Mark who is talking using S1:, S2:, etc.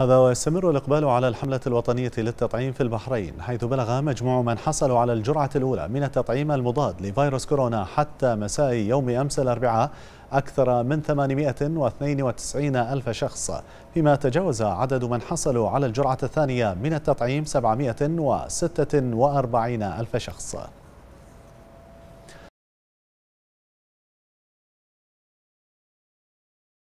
S1: هذا ويستمر الإقبال على الحملة الوطنية للتطعيم في البحرين حيث بلغ مجموع من حصلوا على الجرعة الأولى من التطعيم المضاد لفيروس كورونا حتى مساء يوم أمس الأربعاء أكثر من 892 ألف شخص فيما تجاوز عدد من حصلوا على الجرعة الثانية من التطعيم 746 ألف شخص